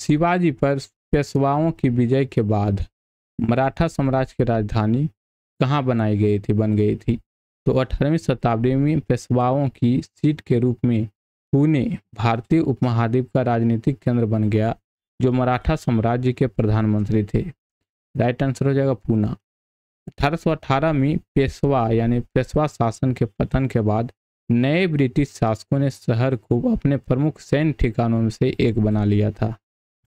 शिवाजी पर पेशवाओं की विजय के बाद मराठा साम्राज्य की राजधानी कहाँ बनाई गई थी बन गई थी तो अठारहवीं शताब्दी में पेशवाओं की सीट के रूप में पुणे भारतीय उपमहाद्वीप का राजनीतिक केंद्र बन गया जो मराठा साम्राज्य के प्रधानमंत्री थे राइट आंसर हो जाएगा पूना अठारह में पेशवा यानी पेशवा शासन के पतन के बाद नए ब्रिटिश शासकों ने शहर को अपने प्रमुख सैन्य ठिकानों में से एक बना लिया था